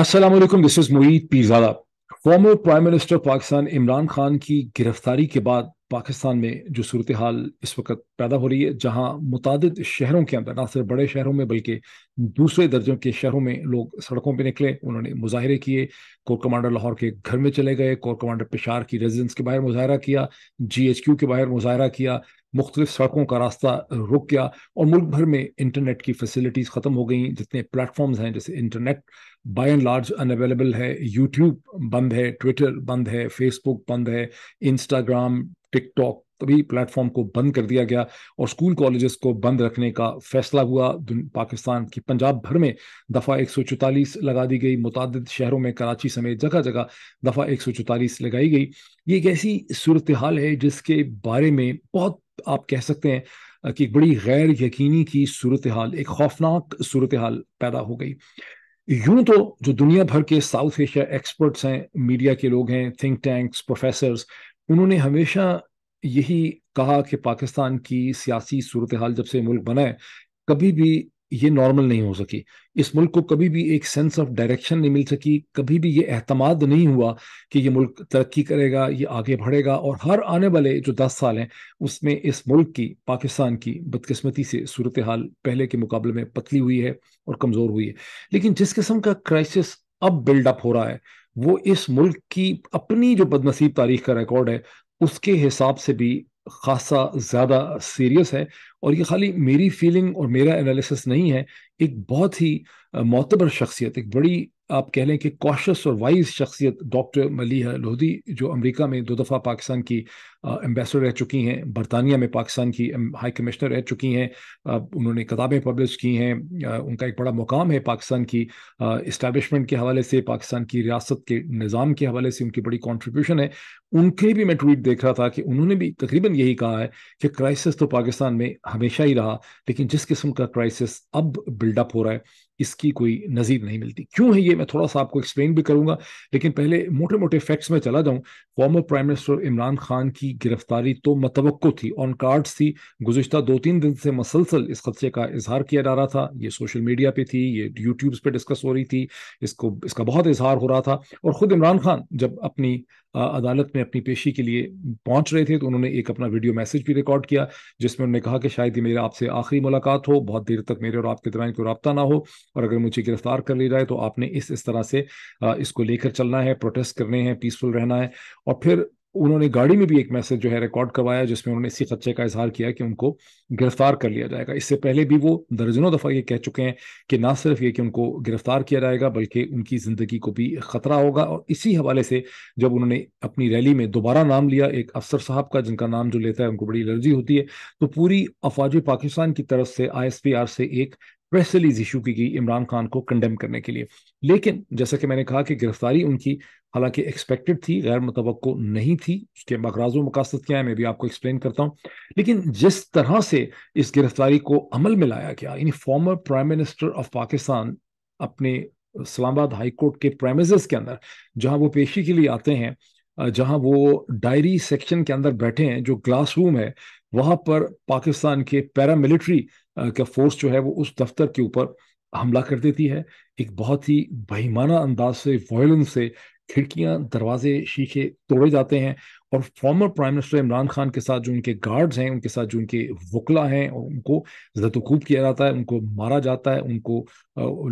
Aslam this is Moeed Pirzada former prime minister Pakistan Imran Khan की गिरफ्तारी के बाद पाकिस्तान में जो सूरत हाल इस वक्त पैदा हो रही है जहाँ मुतद शहरों के अंदर ना सिर्फ बड़े शहरों में बल्कि दूसरे दर्जों के शहरों में लोग सड़कों पर निकले उन्होंने मुजाहरे किए कोर कमांडर लाहौर के घर में चले गए कोर कमांडर पेशार की रेजिडेंस के बाहर मुजाहरा किया जी एच क्यू के बाहर मुजाहरा किया मुख्तलिफ सड़कों का रास्ता रुक गया और मुल्क भर में इंटरनेट की फैसिलिटीज़ ख़त्म हो गई जितने प्लेटफॉर्म्स हैं जैसे internet by and large unavailable है यूट्यूब बंद है ट्विटर बंद है फेसबुक बंद है इंस्टाग्राम टिकटॉक तभी प्लेटफॉर्म को बंद कर दिया गया और स्कूल कॉलेजेस को बंद रखने का फैसला हुआ पाकिस्तान की पंजाब भर में दफ़ा 144 लगा दी गई मुतद शहरों में कराची समेत जगह जगह दफ़ा 144 लगाई गई ये एक ऐसी सूरत हाल है जिसके बारे में बहुत आप कह सकते हैं कि बड़ी गैर यकीनी की सूरत हाल एक खौफनाक सूरत हाल पैदा हो गई यूं तो जो दुनिया भर के साउथ एशिया एक्सपर्ट्स हैं मीडिया के लोग हैं थिंक टैंक्स प्रोफेसर्स उन्होंने हमेशा यही कहा कि पाकिस्तान की सियासी सूरत हाल जब से मुल्क बनाए कभी भी ये नॉर्मल नहीं हो सकी इस मुल्क को कभी भी एक सेंस ऑफ डायरेक्शन नहीं मिल सकी कभी भी ये अहतमाद नहीं हुआ कि ये मुल्क तरक्की करेगा ये आगे बढ़ेगा और हर आने वाले जो दस साल हैं उसमें इस मुल्क की पाकिस्तान की बदकिस्मती से सूरत हाल पहले के मुकाबले में पतली हुई है और कमज़ोर हुई है लेकिन जिस किस्म का क्राइसिस अब बिल्डअप हो रहा है वो इस मुल्क की अपनी जो बदनसीब तारीख का रिकॉर्ड है उसके हिसाब से भी खासा ज़्यादा सीरियस है और ये खाली मेरी फीलिंग और मेरा एनालिसिस नहीं है एक बहुत ही मोतबर शख्सियत एक बड़ी आप कह लें कि कॉशस और वाइज शख्सियत डॉक्टर मलिहा लोधी जो अमेरिका में दो दफ़ा पाकिस्तान की एम्बेसडर रह चुकी हैं बरतानिया में पाकिस्तान की हाई कमिश्नर रह चुकी हैं उन्होंने किताबें पब्लिश की हैं उनका एक बड़ा मुकाम है पाकिस्तान की इस्टेबलिशमेंट के हवाले से पाकिस्तान की रियासत के निज़ाम के हवाले से उनकी बड़ी कॉन्ट्रीब्यूशन है उनके भी मैं ट्वीट देख रहा था कि उन्होंने भी तकरीबन यही कहा है कि क्राइसिस तो पाकिस्तान में हमेशा ही रहा लेकिन जिस किस्म का क्राइसिस अब बिल्डअप हो रहा है इसकी कोई नज़ीर नहीं मिलती क्यों है ये मैं थोड़ा सा आपको एक्सप्लेन भी करूंगा लेकिन पहले मोटे मोटे फैक्ट्स में चला जाऊं former prime minister Imran Khan की गिरफ्तारी तो मतवक़ थी ऑन कार्ड्स थी गुजशत दो तीन दिन से मसलसल इस खदशे का इजहार किया जा रहा था ये सोशल मीडिया पर थी ये यूट्यूब्स पर डिस्कस हो रही थी इसको इसका बहुत इजहार हो रहा था और ख़ुद इमरान खान जब अपनी अदालत में अपनी पेशी के लिए पहुंच रहे थे तो उन्होंने एक अपना वीडियो मैसेज भी रिकॉर्ड किया जिसमें उन्होंने कहा कि शायद ये मेरे आपसे आखिरी मुलाकात हो बहुत देर तक मेरे और आपके दरमियान कोई रबता ना हो और अगर मुझे गिरफ्तार कर लिया जाए तो आपने इस इस तरह से इसको लेकर चलना है प्रोटेस्ट करने हैं पीसफुल रहना है और फिर उन्होंने गाड़ी में भी एक मैसेज जो है रिकॉर्ड करवाया जिसमें उन्होंने इसी खदे का इजहार किया कि उनको गिरफ्तार कर लिया जाएगा इससे पहले भी वो दर्जनों दफ़ा ये कह चुके हैं कि ना सिर्फ ये कि उनको गिरफ्तार किया जाएगा बल्कि उनकी ज़िंदगी को भी ख़तरा होगा और इसी हवाले से जब उन्होंने अपनी रैली में दोबारा नाम लिया एक अफसर साहब का जिनका नाम जो लेता है उनको बड़ी एलर्जी होती है तो पूरी अफवाज पाकिस्तान की तरफ से आई से एक प्रेस रिलीज इशू की गई इमरान खान को कंडेम करने के लिए लेकिन जैसा कि मैंने कहा कि गिरफ्तारी उनकी हालांकि एक्सपेक्टेड थी गैर मुतव नहीं थी उसके मकराज मकासद क्या है मैं भी आपको एक्सप्लेन करता हूँ लेकिन जिस तरह से इस गिरफ्तारी को अमल में लाया गया यानी former prime minister of Pakistan अपने इस्लामाबाद हाईकोर्ट के प्राइमेज के अंदर जहाँ वो पेशी के लिए आते हैं जहां वो डायरी सेक्शन के अंदर बैठे हैं जो क्लासरूम है वहां पर पाकिस्तान के पैरामिलिट्री का फोर्स जो है वो उस दफ्तर के ऊपर हमला कर देती है एक बहुत ही बहिमाना अंदाज से वायलेंस से खिड़कियां दरवाजे शीशे तोड़े जाते हैं और former prime minister Imran Khan के साथ जो उनके गार्ड्स हैं उनके साथ जो उनके वकला हैं और उनको जदकूब किया जाता है उनको मारा जाता है उनको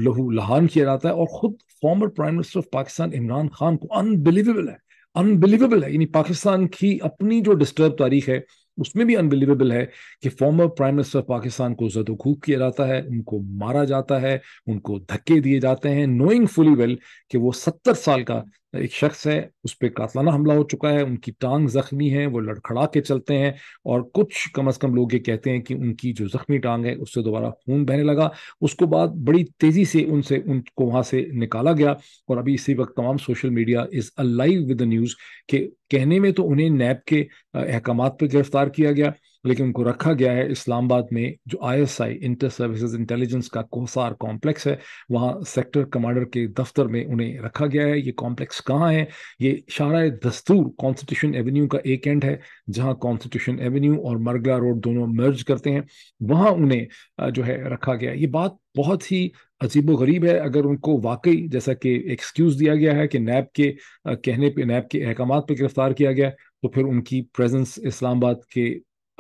लहू लहान किया जाता है और ख़ुद former prime minister of Pakistan Imran Khan को अनबिलीवेबल है अनबिलीवेबल है यानी पाकिस्तान की अपनी जो डिस्टर्ब तारीख है उसमें भी अनबिलीवेबल है कि former prime minister of Pakistan को जदोखूब किया जाता है उनको मारा जाता है उनको धक्के दिए जाते हैं नोइंग फुली वेल कि वो सत्तर साल का एक शख्स है उस पर कातलाना हमला हो चुका है उनकी टांग जख्मी है वो लड़खड़ा के चलते हैं और कुछ कम अज कम लोग ये कहते हैं कि उनकी जो जख्मी टांग है उससे दोबारा खून बहने लगा उसको बाद बड़ी तेजी से उनसे उनको वहां से निकाला गया और अभी इसी वक्त तमाम social media is alive with the news के कहने में तो उन्हें नैब के अहकाम पर गिरफ्तार किया गया लेकिन उनको रखा गया है इस्लामाबाद में जो आईएसआई इंटर सर्विसेज इंटेलिजेंस का कोसार कॉम्प्लेक्स है वहाँ सेक्टर कमांडर के दफ्तर में उन्हें रखा गया है ये कॉम्प्लेक्स कहाँ है ये शारा दस्तूर कॉन्स्टिट्यूशन एवेन्यू का एक एंड है जहाँ कॉन्स्टिट्यूशन एवेन्यू और मरगला रोड दोनों मर्ज करते हैं वहाँ उन्हें जो है रखा गया ये बात बहुत ही अजीब गरीब है अगर उनको वाकई जैसा कि एक्सक्यूज़ दिया गया है कि नैब के कहने पर नैब के अहकाम पर गिरफ्तार किया गया तो फिर उनकी प्रेजेंस इस्लामाबाद के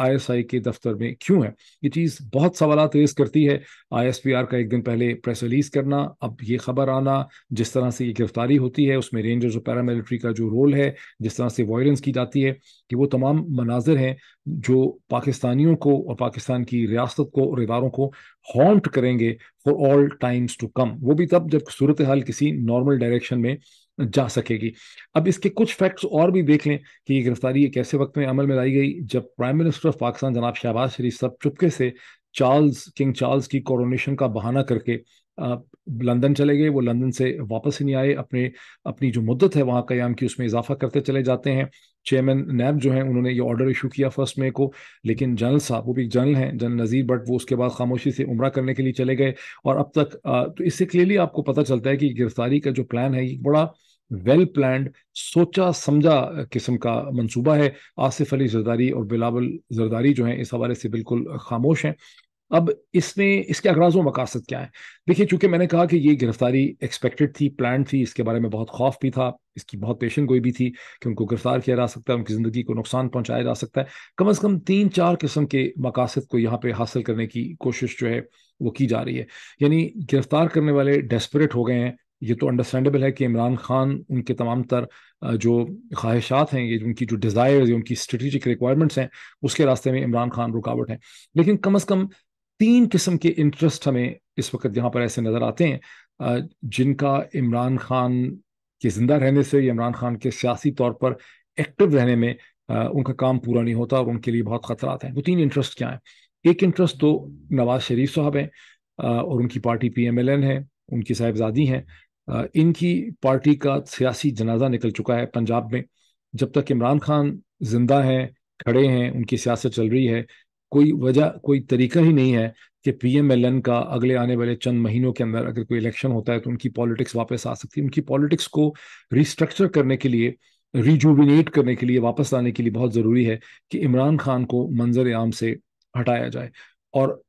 आईएसआई के दफ्तर में क्यों है ये चीज़ बहुत सवाल रेज करती है आईएसपीआर का एक दिन पहले प्रेस रिलीज करना अब ये खबर आना जिस तरह से ये गिरफ्तारी होती है उसमें रेंजर्स और पैरामिलिट्री का जो रोल है जिस तरह से वायलेंस की जाती है कि वो तमाम मनाजिर हैं जो पाकिस्तानियों को और पाकिस्तान की रियासत को और इदारों को हॉन्ट करेंगे for all times to come वो भी तब जब सूरत हाल किसी नॉर्मल डायरेक्शन में जा सकेगी अब इसके कुछ फैक्ट्स और भी देख लें कि ये गिरफ्तारी एक ऐसे वक्त में अमल में लाई गई जब प्राइम मिनिस्टर ऑफ पाकिस्तान जनाब शहबाज शरीफ सब चुपके से चार्ल्स किंग चार्ल्स की कोरोनेशन का बहाना करके लंदन चले गए वो लंदन से वापस ही नहीं आए अपने अपनी जो मुद्दत है वहाँ क्याम की उसमें इजाफा करते चले जाते हैं चेयरमैन नैब जो हैं उन्होंने ये ऑर्डर इशू किया फर्स्ट मे को लेकिन जनरल साहब वो भी जनरल हैं जनरल नज़ीर बट वो उसके बाद खामोशी से उम्र करने के लिए चले गए और अब तक तो इससे क्लियरली आपको पता चलता है कि गिरफ्तारी का जो प्लान है ये बड़ा वेल प्लान सोचा समझा किस्म का मंसूबा है आसिफ अली जरदारी और बिलावल जरदारी जो हैं इस हवाले से बिल्कुल खामोश हैं अब इसमें इसके अगराज मकासद क्या है देखिए चूंकि मैंने कहा कि ये गिरफ्तारी एक्सपेक्टेड थी प्लान थी इसके बारे में बहुत खौफ भी था इसकी बहुत पेशन गोई भी थी कि उनको गिरफ्तार किया जा सकता है उनकी ज़िंदगी को नुकसान पहुंचाया जा सकता है कम अज़ कम तीन चार किस्म के मकासद को यहाँ पे हासिल करने की कोशिश जो है वो की जा रही है यानी गिरफ्तार करने वाले डेस्परेट हो गए हैं ये तो अंडरस्टैंडेबल है कि इमरान खान उनके तमाम तर जो ख्वाहिशात हैं ये उनकी जो डिज़ायर्स या उनकी स्ट्रेटिजिक रिक्वायरमेंट्स हैं उसके रास्ते में इमरान खान रुकावट हैं लेकिन कम अज़ कम तीन किस्म के इंटरेस्ट हमें इस वक्त यहाँ पर ऐसे नज़र आते हैं जिनका इमरान खान के ज़िंदा रहने से या इमरान खान के सियासी तौर पर एक्टिव रहने में उनका काम पूरा नहीं होता और उनके लिए बहुत ख़तरात हैं वो तीन इंटरेस्ट क्या हैं एक इंटरेस्ट तो नवाज शरीफ साहब हैं और उनकी party P M L N है उनकी साहिबजादी हैं इनकी पार्टी का सियासी जनाजा निकल चुका है पंजाब में जब तक इमरान खान जिंदा हैं खड़े हैं उनकी सियासत चल रही है कोई वजह कोई तरीका ही नहीं है कि पी एम एल एन का अगले आने वाले चंद महीनों के अंदर अगर कोई इलेक्शन होता है तो उनकी पॉलिटिक्स वापस आ सकती है उनकी पॉलिटिक्स को रिस्ट्रक्चर करने के लिए रिजुविनेट करने के लिए वापस लाने के लिए बहुत ज़रूरी है कि इमरान खान को मंजर आम से हटाया जाए और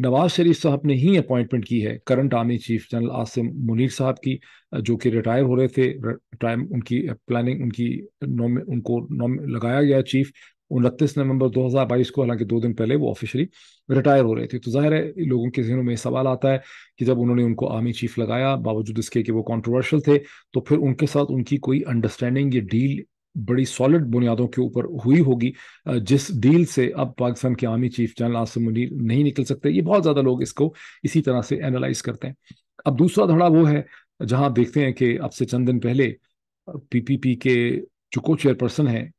नवाज शरीफ साहब ने ही अपॉइंटमेंट की है current army chief general Asim Munir साहब की जो कि रिटायर हो रहे थे टाइम उनकी प्लानिंग उनकी नॉम उनको नॉम लगाया गया चीफ उनतीस नवंबर 2022 को हालांकि दो दिन पहले वो ऑफिशियली रिटायर हो रहे थे तो जाहिर है लोगों के जहनों में सवाल आता है कि जब उन्होंने उनको आर्मी चीफ लगाया बावजूद इसके कि वो कंट्रोवर्शियल थे तो फिर उनके साथ उनकी कोई अंडरस्टैंडिंग या डील बड़ी सॉलिड बुनियादों के ऊपर हुई होगी जिस डील से अब पाकिस्तान के army chief general Asim Munir नहीं निकल सकते ये बहुत ज़्यादा लोग इसको इसी तरह से एनालाइज करते हैं अब दूसरा धड़ा वो है जहां देखते हैं कि अब से चंद दिन पहले पीपीपी के जो को चेयरपर्सन हैं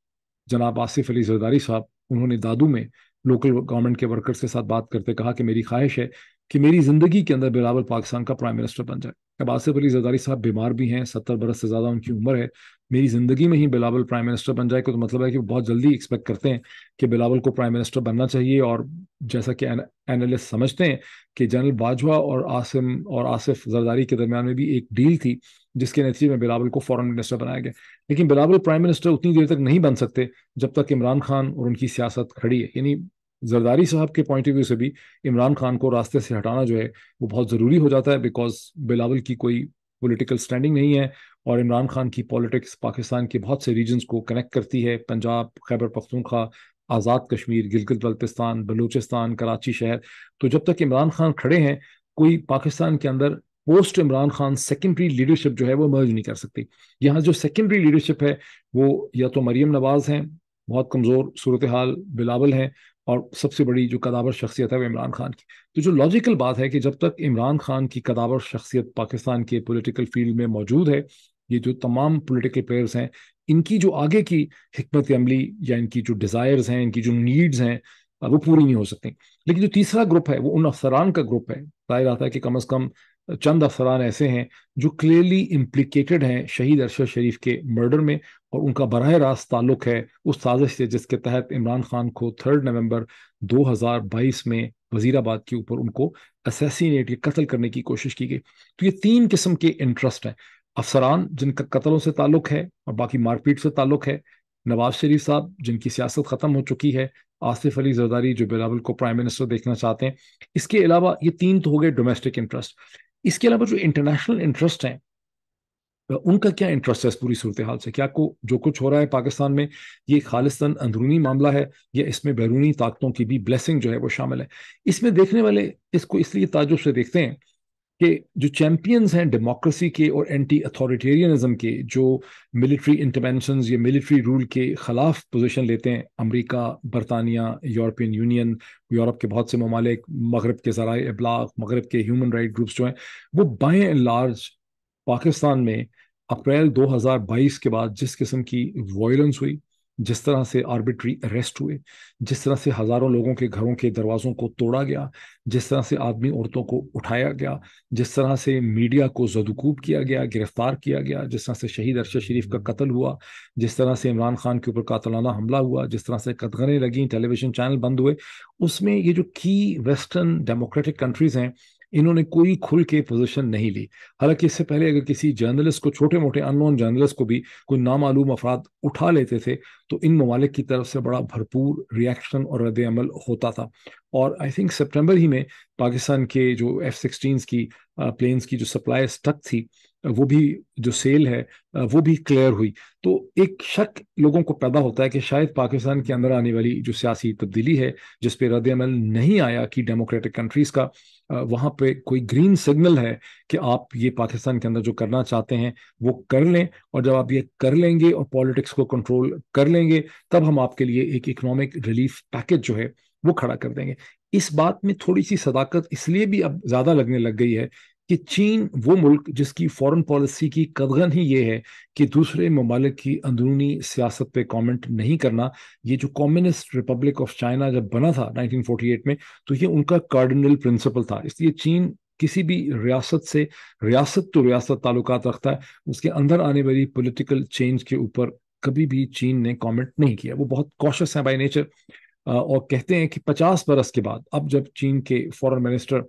जनाब आसिफ अली जरदारी साहब उन्होंने दादू में लोकल गवर्नमेंट के वर्कर्स के साथ बात करते कहा कि मेरी ख्वाहिश है कि मेरी ज़िंदगी के अंदर बिलावल पाकिस्तान का प्राइम मिनिस्टर बन जाए अब आसिफ अली जरदारी साहब बीमार भी हैं सत्तर बरस से ज़्यादा उनकी उम्र है मेरी ज़िंदगी में ही बिलावल प्राइम मिनिस्टर बन जाए तो मतलब है कि बहुत जल्दी एक्सपेक्ट करते हैं कि बिलावल को प्राइम मिनिस्टर बनना चाहिए और जैसा कि एनालिस्ट समझते हैं कि जनरल बाजवा और आसिम और आसिफ जरदारी के दरमियान में भी एक डील थी जिसके नतीजे में बिलावल को फॉरन मिनिस्टर बनाया गया लेकिन बिलावल प्राइम मिनिस्टर उतनी देर तक नहीं बन सकते जब तक इमरान खान और उनकी सियासत खड़ी है यानी जरदारी साहब के पॉइंट ऑफ व्यू से भी इमरान खान को रास्ते से हटाना जो है वो बहुत ज़रूरी हो जाता है बिकॉज बिलावल की कोई पॉलिटिकल स्टैंडिंग नहीं है और इमरान खान की पॉलिटिक्स पाकिस्तान के बहुत से रीजन्स को कनेक्ट करती है पंजाब खैबर पख्तूनख्वा आज़ाद कश्मीर गिलगित बल्तिस्तान बलूचिस्तान कराची शहर तो जब तक इमरान खान खड़े हैं कोई पाकिस्तान के अंदर post Imran Khan secondary leadership जो है वो मर्ज नहीं कर सकती यहाँ जो सेकेंडरी लीडरशिप है वो या तो मरीम नवाज़ हैं बहुत कमज़ोर सूरत हाल बिलावल हैं और सबसे बड़ी जो कदावर शख्सियत है वो इमरान खान की तो जो लॉजिकल बात है कि जब तक इमरान खान की कदावर शख्सियत पाकिस्तान के पॉलिटिकल फील्ड में मौजूद है ये जो तमाम पोलिटिकल प्लेयर्स हैं इनकी जो आगे की हमत अमली या इनकी जो डिज़ायर्स हैं इनकी जो नीड्स हैं वो पूरी नहीं हो सकती लेकिन जो तीसरा ग्रुप है वो उन अफसरान का ग्रुप है जाहिर आता है कि कम अज़ कम चंद अफसरान ऐसे हैं जो क्लियरली इम्प्लिकेटेड हैं शहीद अरशद शरीफ के मर्डर में और उनका बरह रास्त ताल्लुक है उस साजिश से जिसके तहत इमरान खान को थर्ड नवंबर 2022 में वजीराबाद के ऊपर उनको असैसिनेट या कत्ल करने की कोशिश की गई तो ये तीन किस्म के इंटरेस्ट हैं अफसरान जिनका कत्लों से ताल्लुक है और बाकी मारपीट से ताल्लुक है नवाज शरीफ साहब जिनकी सियासत ख़त्म हो चुकी है आसिफ अली जरदारी जो बिलावल को प्राइम मिनिस्टर देखना चाहते हैं इसके अलावा ये तीन तो हो गए डोमेस्टिक इंटरेस्ट इसके अलावा जो इंटरनेशनल इंटरेस्ट हैं उनका क्या इंटरेस्ट है इस पूरी सूरत हाल से क्या को जो कुछ हो रहा है पाकिस्तान में ये खालिस्तान अंदरूनी मामला है या इसमें बैरूनी ताकतों की भी ब्लेसिंग जो है वो शामिल है इसमें देखने वाले इसको इसलिए ताजुब से देखते हैं कि जो चैंपियंस हैं डेमोक्रेसी के और एंटी अथॉरिटेरियनिज्म के जो मिलिट्री इंटरवेंशन या मिलिट्री रूल के ख़िलाफ़ पोजीशन लेते हैं अमेरिका बरतानिया यूरोपियन यूनियन यूरोप के बहुत से ममालिक मगरब के ज़रा अबलाक मगरब के ह्यूमन राइट ग्रुप्स जो हैं वो बाय एंड लार्ज पाकिस्तान में अप्रैल 2022 के बाद जिस किस्म की वायलेंस हुई जिस तरह से आर्बिट्री अरेस्ट हुए जिस तरह से हज़ारों लोगों के घरों के दरवाज़ों को तोड़ा गया जिस तरह से आदमी औरतों को उठाया गया जिस तरह से मीडिया को जदकूब किया गया गिरफ्तार किया गया जिस तरह से शहीद अरशद शरीफ का कत्ल हुआ जिस तरह से इमरान खान के ऊपर कातलाना हमला हुआ जिस तरह से कदगने लगी टेलीविजन चैनल बंद हुए उसमें ये जो की वेस्टर्न डेमोक्रेटिक कंट्रीज़ हैं इन्होंने कोई खुल के पोजिशन नहीं ली हालांकि इससे पहले अगर किसी जर्नलिस्ट को छोटे मोटे अननोन जर्नलिस्ट को भी कोई नामालूम अफराद उठा लेते थे तो इन ममालिक की तरफ से बड़ा भरपूर रिएक्शन और रद्द अमल होता था और आई थिंक सेप्टेम्बर ही में पाकिस्तान के जो एफ सिक्सटीन की प्लेन्स की जो सप्लाई स्टक थी वो भी जो सेल है वो भी क्लियर हुई तो एक शक लोगों को पैदा होता है कि शायद पाकिस्तान के अंदर आने वाली जो सियासी तब्दीली है जिस पे रद्द अमल नहीं आया कि डेमोक्रेटिक कंट्रीज़ का वहाँ पे कोई ग्रीन सिग्नल है कि आप ये पाकिस्तान के अंदर जो करना चाहते हैं वो कर लें और जब आप ये कर लेंगे और पॉलिटिक्स को कंट्रोल कर लेंगे तब हम आपके लिए एक इकोनॉमिक रिलीफ पैकेज जो है वो खड़ा कर देंगे इस बात में थोड़ी सी सदाकत इसलिए भी अब ज़्यादा लगने लग गई है कि चीन वो मुल्क जिसकी फॉरेन पॉलिसी की कदगन ही ये है कि दूसरे ममालिक की अंदरूनी सियासत पे कमेंट नहीं करना ये जो कम्युनिस्ट रिपब्लिक ऑफ चाइना जब बना था 1948 में तो ये उनका कार्डिनल प्रिंसिपल था इसलिए चीन किसी भी रियासत से रियासत तो रियासत ताल्लुक रखता है उसके अंदर आने वाली पोलिटिकल चेंज के ऊपर कभी भी चीन ने कॉमेंट नहीं किया वो बहुत कॉशस हैं बाई नेचर और कहते हैं कि पचास बरस के बाद अब जब चीन के फॉरन मिनिस्टर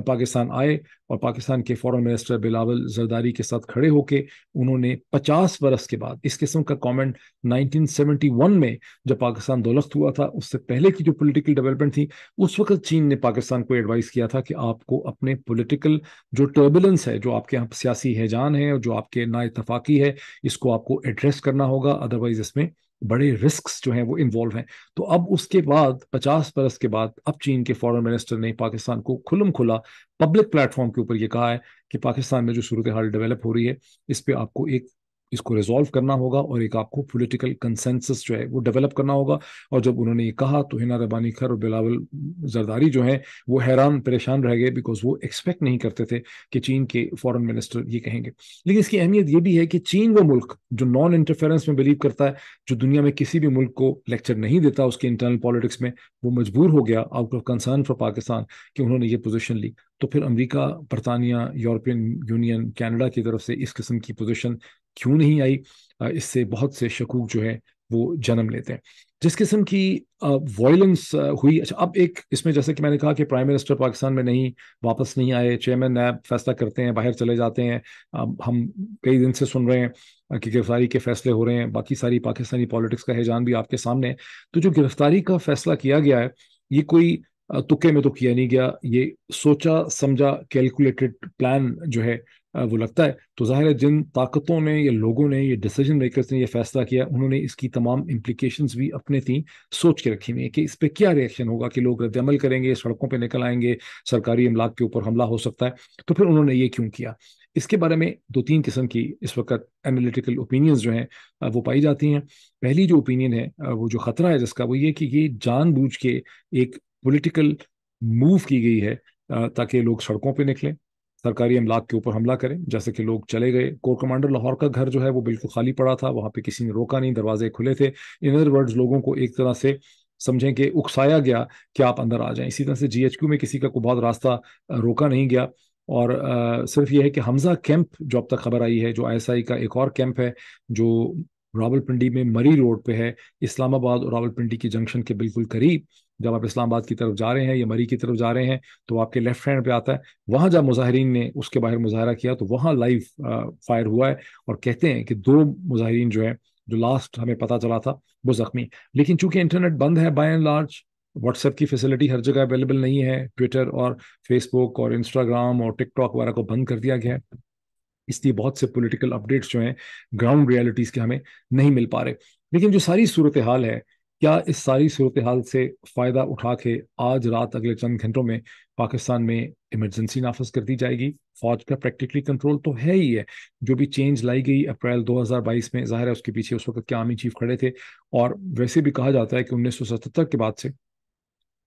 पाकिस्तान आए और पाकिस्तान के फॉरेन मिनिस्टर बिलावल जरदारी के साथ खड़े होकर उन्होंने 50 बरस के बाद इस किस्म का कमेंट 1971 में जब पाकिस्तान दौलत हुआ था उससे पहले की जो पॉलिटिकल डेवलपमेंट थी उस वक्त चीन ने पाकिस्तान को एडवाइस किया था कि आपको अपने पॉलिटिकल जो टर्बुलेंस है जो आपके यहाँ सियासी हैजान है जो आपके नाइतफाकी है इसको आपको एड्रेस करना होगा अदरवाइज इसमें बड़े रिस्क जो हैं वो इन्वॉल्व हैं तो अब उसके बाद पचास बरस के बाद अब चीन के फॉरेन मिनिस्टर ने पाकिस्तान को खुलम खुला पब्लिक प्लेटफॉर्म के ऊपर ये कहा है कि पाकिस्तान में जो सूरत हाल डेवलप हो रही है इस पर आपको एक इसको रिजॉल्व करना होगा और एक आपको पॉलिटिकल कंसेंसस जो है वो डेवलप करना होगा और जब उन्होंने ये कहा तो हिना रबानी खर और बिलावल जरदारी जो हैं वो हैरान परेशान रह गए बिकॉज वो एक्सपेक्ट नहीं करते थे कि चीन के फॉरेन मिनिस्टर ये कहेंगे लेकिन इसकी अहमियत ये भी है कि चीन वो मुल्क जो नॉन इंटरफेरेंस में बिलीव करता है जो दुनिया में किसी भी मुल्क को लेक्चर नहीं देता उसके इंटरनल पॉलिटिक्स में वो मजबूर हो गया out of concern for Pakistan कि उन्होंने ये पोजिशन ली तो फिर अमेरिका बरतानिया यूरोपियन यूनियन कनाडा की तरफ से इस किस्म की पोजीशन क्यों नहीं आई इससे बहुत से शकूक जो है वो जन्म लेते हैं जिस किस्म की वॉयलेंस हुई अच्छा अब एक इसमें जैसे कि मैंने कहा कि प्राइम मिनिस्टर पाकिस्तान में नहीं वापस नहीं आए चेयरमैन नैब फैसला करते हैं बाहर चले जाते हैं हम कई दिन से सुन रहे हैं कि गिरफ्तारी के फैसले हो रहे हैं बाकी सारी पाकिस्तानी पॉलिटिक्स का हैजान भी आपके सामने है तो जो गिरफ्तारी का फैसला किया गया है ये कोई तुक्के में तो किया नहीं गया ये सोचा समझा कैलकुलेटेड प्लान जो है वो लगता है तो जाहिर है जिन ताकतों ने या लोगों ने ये डिसीजन मेकर्स ने ये फैसला किया उन्होंने इसकी तमाम इम्प्लीकेशन भी अपने थी सोच के रखी हुई है कि इस पर क्या रिएक्शन होगा कि लोग रद्दमल करेंगे सड़कों पर निकल आएंगे सरकारी अमलाक के ऊपर हमला हो सकता है तो फिर उन्होंने ये क्यों किया इसके बारे में दो तीन किस्म की इस वक्त एनालिटिकल ओपिनियंस जो हैं वो पाई जाती हैं पहली जो ओपिनियन है वो जो ख़तरा है जिसका वो ये कि ये जानबूझ के एक पॉलिटिकल मूव की गई है ताकि लोग सड़कों पे निकलें सरकारी अमलाक के ऊपर हमला करें जैसे कि लोग चले गए कोर कमांडर लाहौर का घर जो है वो बिल्कुल खाली पड़ा था वहाँ पे किसी ने रोका नहीं दरवाजे खुले थे इन अदर वर्ड्स लोगों को एक तरह से समझें कि उकसाया गया कि आप अंदर आ जाएं इसी तरह से जीएचक्यू में किसी का को बहुत रास्ता रोका नहीं गया और आ, सिर्फ ये है कि हमजा कैंप जो अब तक खबर आई है जो आई का एक और कैंप है जो रावलपिंडी में मरी रोड पे है इस्लामाबाद और रावलपिंडी की जंक्शन के बिल्कुल करीब जब आप इस्लामाबाद की तरफ जा रहे हैं या मरी की तरफ जा रहे हैं तो आपके लेफ्ट हैंड पे आता है वहाँ जब मुजाहरीन ने उसके बाहर मुजाहरा किया तो वहाँ लाइव फायर हुआ है और कहते हैं कि दो मुजाहरीन जो है जो लास्ट हमें पता चला था वो जख्मी लेकिन चूंकि इंटरनेट बंद है बाय एंड लार्ज व्हाट्सएप की फैसिलिटी हर जगह अवेलेबल नहीं है ट्विटर और फेसबुक और इंस्टाग्राम और टिकटॉक वगैरह को बंद कर दिया गया है इसलिए बहुत से पॉलिटिकल अपडेट्स जो हैं ग्राउंड रियलिटीज़ के हमें नहीं मिल पा रहे लेकिन जो सारी सूरत हाल है क्या इस सारी सूरत हाल से फ़ायदा उठा के आज रात अगले चंद घंटों में पाकिस्तान में इमरजेंसी नाफज कर दी जाएगी फौज का प्रैक्टिकली कंट्रोल तो है ही है जो भी चेंज लाई गई अप्रैल 2022 में जाहिर है उसके पीछे उस वक्त के आर्मी चीफ खड़े थे और वैसे भी कहा जाता है कि उन्नीस के बाद से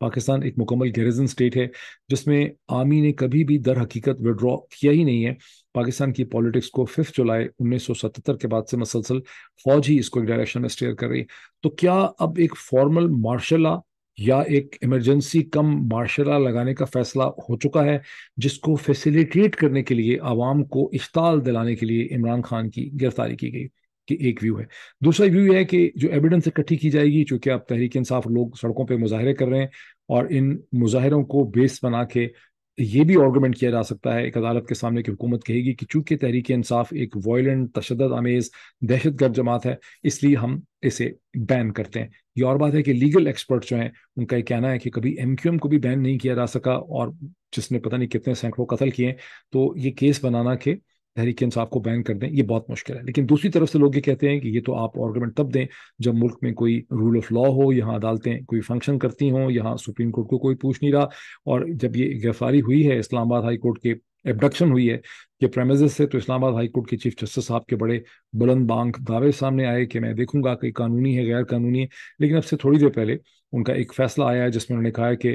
पाकिस्तान एक मुकम्मल गैरिजन स्टेट है जिसमें आर्मी ने कभी भी दर हकीकत विड्रॉ किया ही नहीं है पाकिस्तान की पॉलिटिक्स को फिफ्थ जुलाई 1977 के बाद से मसलसल फौज ही इसको एक डायरेक्शन में स्टेयर कर रही है तो क्या अब एक फॉर्मल मार्शला या एक इमरजेंसी कम मार्शला लगाने का फैसला हो चुका है जिसको फैसिलिटेट करने के लिए आवाम को इश्ताल दिलाने के लिए इमरान खान की गिरफ्तारी की गई कि एक व्यू है दूसरा व्यू है कि जो एविडेंस इकट्ठी की जाएगी चूंकि आप तहरीक इंसाफ लोग सड़कों पर मुजाहरे कर रहे हैं और इन मुजाहरों को बेस बना के ये भी आर्गूमेंट किया जा सकता है एक अदालत के सामने की हुकूमत कहेगी कि चूंकि तहरीक इंसाफ एक वॉयेंट तशद आमेज दहशत गर्द जमात है इसलिए हम इसे बैन करते हैं ये और बात है कि लीगल एक्सपर्ट जो हैं उनका ये कहना है कि कभी एम क्यू एम को भी बैन नहीं किया जा सका और जिसने पता नहीं कितने सैकड़ों कत्ल किए तो ये केस बनाना के तहरीक इंसाफ को बैन कर दें ये बहुत मुश्किल है लेकिन दूसरी तरफ से लोग ये कहते हैं कि ये तो आप ऑर्गमेंट तब दें जब मुल्क में कोई रूल ऑफ लॉ हो यहाँ अदालतें कोई फंक्शन करती हों यहाँ सुप्रीम कोर्ट को कोई पूछ नहीं रहा और जब ये गिरफ्तारी हुई है इस्लामाबाद हाई कोर्ट के एबडक्शन हुई है कि प्रेमेज से तो इस्लामाबाद हाई कोर्ट के चीफ जस्टिस साहब के बड़े बुलंद बांग दावे सामने आए कि मैं देखूंगा कि कानूनी है गैर कानूनी है लेकिन अब से थोड़ी देर पहले उनका एक फैसला आया है जिसमें उन्होंने कहा है कि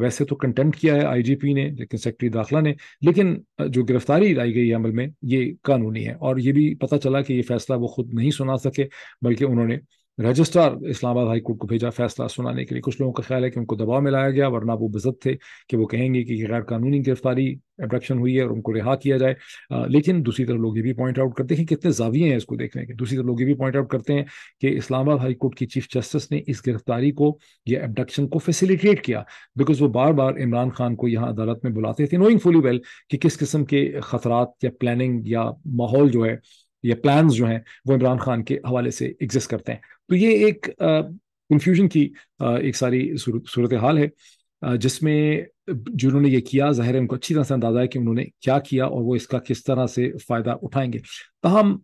वैसे तो कंटेंट किया है आईजीपी ने लेकिन सेक्रेटरी दाखिला ने लेकिन जो गिरफ्तारी लाई गई है अमल में ये कानूनी है और ये भी पता चला कि ये फैसला वो खुद नहीं सुना सके बल्कि उन्होंने रजिस्ट्रार इस्लामाबाद हाई कोर्ट को भेजा फैसला सुनाने के लिए कुछ लोगों का ख्याल है कि उनको दबाव में लाया गया वरना वो बजत थे कि वो कहेंगे कि गैर कानूनी गिरफ्तारी एब्रक्शन हुई है और उनको रिहा किया जाए आ, लेकिन दूसरी तरफ लोग ये भी पॉइंट आउट करते हैं कितने जाविये हैं इसको देखने के दूसरी तरफ लोग ये भी पॉइंट आउट करते हैं कि इस्लामाबाद हाई कोर्ट की चीफ जस्टिस ने इस गिरफ्तारी को या एबडक्शन को फैसिलिटेट किया बिकॉज वो बार बार इमरान खान को यहाँ अदालत में बुलाते थे नोइंग फुली वेल कि किस किस्म के खतरात या प्लानिंग या माहौल जो है ये प्लान जो हैं वो इमरान खान के हवाले से एग्जिस्ट करते हैं तो ये एक कन्फ्यूजन की आ, एक सारी सूरत हाल है जिसमें जिन्होंने ये किया जाहिर है उनको अच्छी तरह से अंदाजा है कि उन्होंने क्या किया और वो इसका किस तरह से फ़ायदा उठाएंगे तहम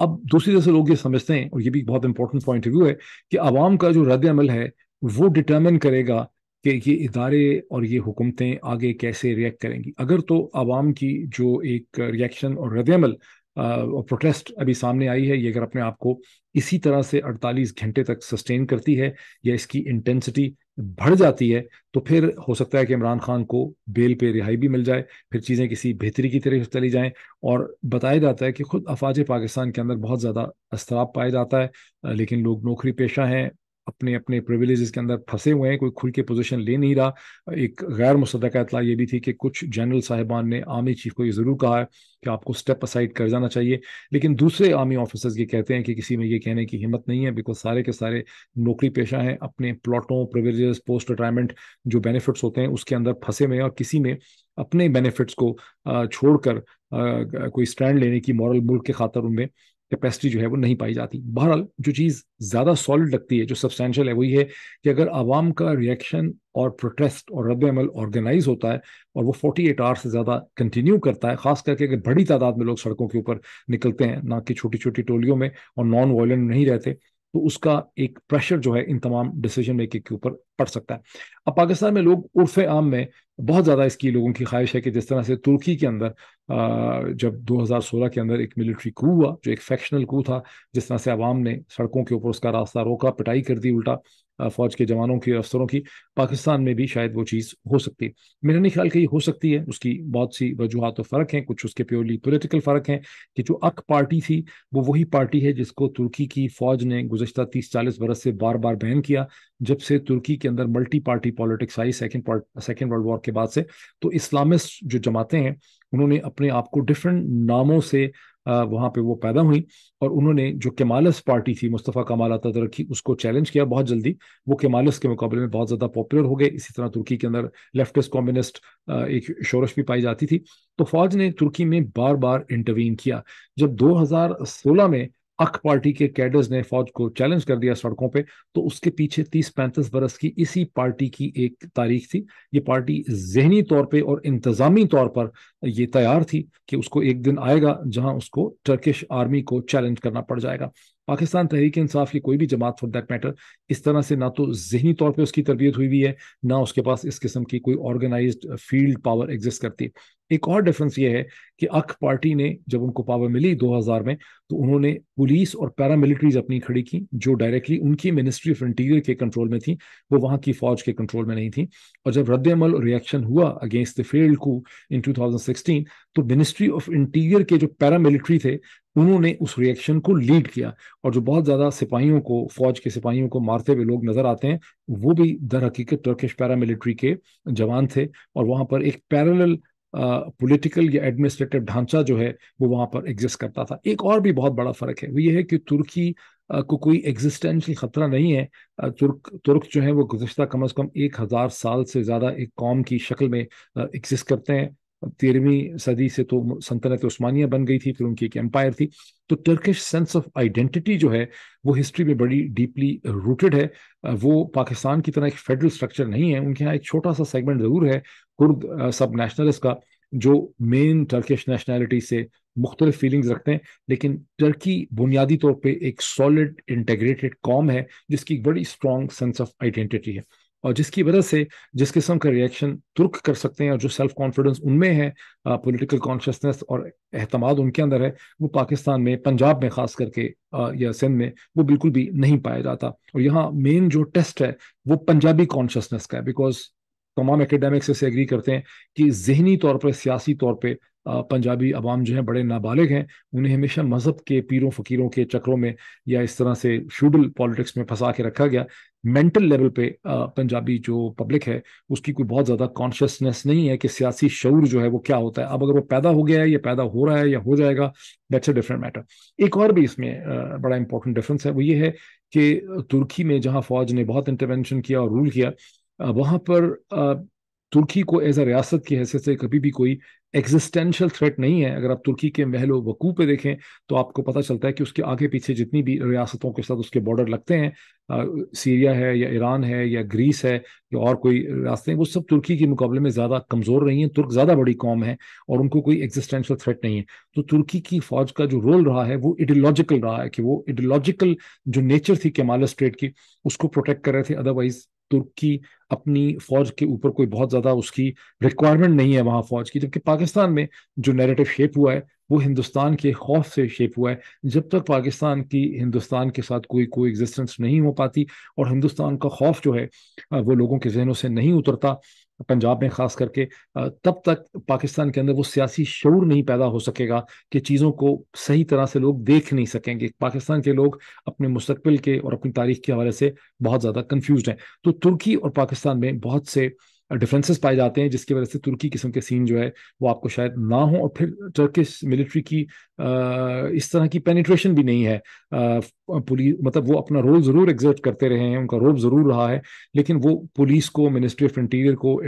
अब दूसरी तरह से लोग ये समझते हैं और ये भी बहुत इंपॉर्टेंट पॉइंट ऑफ व्यू है कि आवाम का जो रद्द अमल है वो डिटर्मिन करेगा कि ये इदारे और ये हुकूमतें आगे कैसे रिएक्ट करेंगी अगर तो आवाम की जो एक रिएक्शन और रद्द अमल और प्रोटेस्ट अभी सामने आई है ये अगर अपने आप को इसी तरह से 48 घंटे तक सस्टेन करती है या इसकी इंटेंसिटी बढ़ जाती है तो फिर हो सकता है कि इमरान खान को बेल पे रिहाई भी मिल जाए फिर चीज़ें किसी बेहतरी की तरह चली जाएं और बताया जाता है कि खुद अफवाज पाकिस्तान के अंदर बहुत ज़्यादा अस्तराब पाया जाता है लेकिन लोग नौकरी पेशा हैं अपने अपने प्रिविलेज के अंदर फंसे हुए हैं कोई खुल के पोजिशन ले नहीं रहा एक गैर मुसदा इतला ये भी थी कि कुछ जनरल साहिबान ने आर्मी चीफ को ये ज़रूर कहा है कि आपको स्टेप असाइड कर जाना चाहिए लेकिन दूसरे आर्मी ऑफिसर्स ये कहते हैं कि किसी में ये कहने की हिम्मत नहीं है बिकॉज सारे के सारे नौकरी पेशा हैं अपने प्लॉटों प्रिविलेज पोस्ट रिटायरमेंट जो बेनिफिट्स होते हैं उसके अंदर फंसे हुए हैं और किसी में अपने बेनिफिट्स को छोड़कर कोई स्टैंड लेने की मॉरल मुल्क के खातर उनमें कैपेसिटी जो है वो नहीं पाई जाती बहरहाल जो चीज़ ज़्यादा सॉलिड लगती है जो सब्सटैंशल है वही है कि अगर आवाम का रिएक्शन और प्रोटेस्ट और रद्दमल ऑर्गेनाइज होता है और वो 48 आवर्स से ज़्यादा कंटिन्यू करता है खास करके अगर बड़ी तादाद में लोग सड़कों के ऊपर निकलते हैं ना कि छोटी छोटी टोलियों में और नॉन वायलेंट नहीं रहते तो उसका एक प्रेशर जो है इन तमाम डिसीजन मेकिंग के ऊपर पड़ सकता है अब पाकिस्तान में लोग उर्फ आम में बहुत ज़्यादा इसकी लोगों की ख्वाहिश है कि जिस तरह से तुर्की के अंदर जब 2016 के अंदर एक मिलिट्री कू हुआ जो एक फैक्शनल कू था जिस तरह से आवाम ने सड़कों के ऊपर उसका रास्ता रोका पिटाई कर दी उल्टा फौज के जवानों की अफसरों की पाकिस्तान में भी शायद वो चीज़ हो सकती है मेरा नहीं ख्याल कि ये हो सकती है उसकी बहुत सी वजूहत तो फ़र्क हैं कुछ उसके प्योरली पोलिटिकल फ़र्क हैं कि जो अक पार्टी थी वो वही पार्टी है जिसको तुर्की की फ़ौज ने गुजशत तीस चालीस बरस से बार बार बैन किया जब से तुर्की के अंदर मल्टी पार्टी पॉलिटिक्स आई सेकेंड सेकेंड वर्ल्ड वॉर के बाद से तो इस्लामिस्ट जो जमातें हैं उन्होंने अपने आप को डिफरेंट नामों से वहाँ पे वो पैदा हुई और उन्होंने जो केमालस पार्टी थी मुस्तफ़ा कमाल तदर की उसको चैलेंज किया बहुत जल्दी वो केमालस के मुकाबले में बहुत ज़्यादा पॉपुलर हो गए इसी तरह तुर्की के अंदर लेफ्टिस्ट कम्युनिस्ट एक शोरश भी पाई जाती थी तो फौज ने तुर्की में बार बार इंटरवीन किया जब 2016 में अक पार्टी के कैडर्स ने फौज को चैलेंज कर दिया सड़कों पे तो उसके पीछे तीस पैंतीस बरस की इसी पार्टी की एक तारीख थी ये पार्टी जहनी तौर पे और इंतजामी तौर पर ये तैयार थी कि उसको एक दिन आएगा जहां उसको टर्किश आर्मी को चैलेंज करना पड़ जाएगा पाकिस्तान तहरीक इंसाफ की कोई भी जमात फॉर दैट मैटर इस तरह से ना तो जहनी तौर पर उसकी तरबियत हुई हुई है ना उसके पास इस किस्म की कोई ऑर्गेनाइज फील्ड पावर एग्जिस्ट करती है एक और डिफरेंस ये है कि अख पार्टी ने जब उनको पावर मिली 2000 में तो उन्होंने पुलिस और पैरामिलिट्रीज अपनी खड़ी की जो डायरेक्टली उनकी मिनिस्ट्री ऑफ इंटीरियर के कंट्रोल में थी वो वहां की फौज के कंट्रोल में नहीं थी और जब रद्द अमल रिएक्शन हुआ against the failed coup in 2016 तो मिनिस्ट्री ऑफ इंटीरियर के जो पैरामिलिट्री थे उन्होंने उस रिएक्शन को लीड किया और जो बहुत ज़्यादा सिपाहियों को फौज के सिपाहियों को मारते हुए लोग नज़र आते हैं वो भी दर हकीकत टर्किश पैरामिलिट्री के जवान थे और वहां पर एक पैरल पॉलिटिकल या एडमिनिस्ट्रेटिव ढांचा जो है वो वहाँ पर एग्जिस्ट करता था एक और भी बहुत बड़ा फर्क है वो ये है कि तुर्की को कोई एग्जिस्टेंशियल ख़तरा नहीं है तुर्क तुर्क जो है वो गुजशत कम अज़ कम एक हज़ार साल से ज़्यादा एक कौम की शक्ल में एग्जिस्ट करते हैं तेरहवीं सदी से तो सल्तनत तो उस्मानिया बन गई थी फिर उनकी एक एम्पायर थी तो टर्किश सेंस ऑफ आइडेंटिटी जो है वो हिस्ट्री में बड़ी डीपली रूटेड है वो पाकिस्तान की तरह एक फेडरल स्ट्रक्चर नहीं है उनके यहाँ एक छोटा सा सेगमेंट ज़रूर है कुर्द सब नेशनलिस्ट का जो मेन टर्किश नेशनैलिटी से मुख्तलि फीलिंग्स रखते हैं लेकिन टर्की बुनियादी तौर पर एक सॉलिड इंटेग्रेटेड कॉम है जिसकी बड़ी स्ट्रॉन्ग सेंस ऑफ आइडेंटिटी है और जिसकी वजह से जिस किस्म का रिएक्शन तुर्क कर सकते हैं और जो सेल्फ कॉन्फिडेंस उनमें है पॉलिटिकल कॉन्शियसनेस और अहतमाद उनके अंदर है वो पाकिस्तान में पंजाब में खास करके आ, या सिंध में वो बिल्कुल भी नहीं पाया जाता और यहाँ मेन जो टेस्ट है वो पंजाबी कॉन्शियसनेस का है बिकॉज तमाम एकेडमिक्स इसे एग्री करते हैं कि जहनी तौर पर सियासी तौर पर पंजाबी आवाम जो है बड़े नाबालिग हैं उन्हें हमेशा मज़हब के पीरों फ़कीरों के चक्रों में या इस तरह से शूडल पॉलिटिक्स में फंसा के रखा गया मेंटल लेवल पे पंजाबी जो पब्लिक है उसकी कोई बहुत ज़्यादा कॉन्शियसनेस नहीं है कि सियासी शूर जो है वो क्या होता है अब अगर वो पैदा हो गया है या पैदा हो रहा है या हो जाएगा दैट्स अ डिफरेंट मैटर एक और भी इसमें बड़ा इंपॉर्टेंट डिफरेंस है वो ये है कि तुर्की में जहाँ फौज ने बहुत इंटरवेंशन किया और रूल किया वहाँ पर तुर्की को एज अ रियासत की हैसियत से कभी भी कोई एग्जिस्टेंशियल थ्रेट नहीं है अगर आप तुर्की के महल वकू पे देखें तो आपको पता चलता है कि उसके आगे पीछे जितनी भी रियासतों के साथ उसके बॉर्डर लगते हैं आ, सीरिया है या ईरान है या ग्रीस है या और कोई रास्ते हैं वो सब तुर्की के मुकाबले में ज़्यादा कमज़ोर रही हैं तुर्क ज़्यादा बड़ी कौम है और उनको कोई एग्जिस्टेंशियल थ्रेट नहीं है तो तुर्की की फ़ौज का जो रोल रहा है वो इडियोलॉजिकल रहा है कि वो इडियोलॉजिकल जो नेचर थी केमाल स्ट्रेट की उसको प्रोटेक्ट कर रहे थे अदरवाइज तुर्की अपनी फौज के ऊपर कोई बहुत ज़्यादा उसकी रिक्वायरमेंट नहीं है वहाँ फौज की जबकि पाकिस्तान में जो नैरेटिव शेप हुआ है वो हिंदुस्तान के खौफ से शेप हुआ है जब तक पाकिस्तान की हिंदुस्तान के साथ कोई कोई एग्जिस्टेंस नहीं हो पाती और हिंदुस्तान का खौफ जो है वो लोगों के जहनों से नहीं उतरता पंजाब में खास करके तब तक पाकिस्तान के अंदर वो सियासी शौर नहीं पैदा हो सकेगा कि चीज़ों को सही तरह से लोग देख नहीं सकेंगे पाकिस्तान के लोग अपने मुस्तबिल के और अपनी तारीख के हवाले से बहुत ज़्यादा कन्फ्यूज हैं तो तुर्की और पाकिस्तान में बहुत से डिफरेंसेस पाए जाते हैं जिसकी वजह से तुर्की किस्म के सीन जो है वो आपको शायद ना हो और फिर टर्किश मिलिट्री की इस तरह की पेनिट्रेशन भी नहीं है पुलिस मतलब वो अपना रोल ज़रूर एग्जर्ट करते रहे हैं उनका रोल ज़रूर रहा है लेकिन वो पुलिस को मिनिस्ट्री ऑफ इंटीरियर को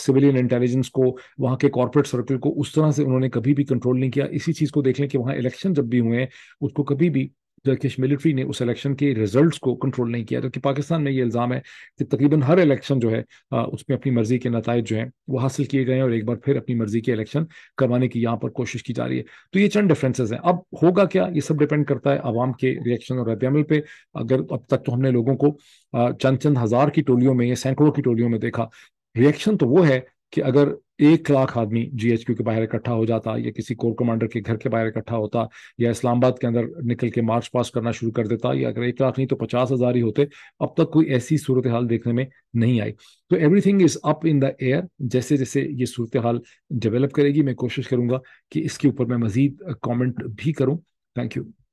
सिविलियन इंटेलिजेंस को वहाँ के कॉरपोरेट सर्कल को उस तरह से उन्होंने कभी भी कंट्रोल नहीं किया इसी चीज़ को देख लें कि वहाँ इलेक्शन जब भी हुए हैं उसको कभी भी टर्किश मिलिट्री ने उस इलेक्शन के रिजल्ट्स को कंट्रोल नहीं किया जबकि पाकिस्तान में ये इल्ज़ाम है कि तकरीबन हर इलेक्शन जो है उसमें अपनी मर्जी के नतज जो हैं वो हासिल किए गए हैं और एक बार फिर अपनी मर्जी के इलेक्शन करवाने की यहाँ पर कोशिश की जा रही है तो ये चंद डिफरेंसेज हैं अब होगा क्या ये सब डिपेंड करता है आवाम के रिएक्शन और रद्दमल पर अगर अब तक तो हमने लोगों को चंद चंद हज़ार की टोलियों में या सैकड़ों की टोलियों में देखा रिएक्शन तो वो है कि अगर एक लाख आदमी जीएचक्यू के बाहर इकट्ठा हो जाता या किसी कोर कमांडर के घर के बाहर इकट्ठा होता या इस्लामाबाद के अंदर निकल के मार्च पास करना शुरू कर देता या अगर एक लाख नहीं तो पचास हजार ही होते अब तक कोई ऐसी सूरत हाल देखने में नहीं आई तो everything is up in the air जैसे जैसे ये सूरत हाल डेवलप करेगी मैं कोशिश करूंगा कि इसके ऊपर मैं मजीद कॉमेंट भी करूँ थैंक यू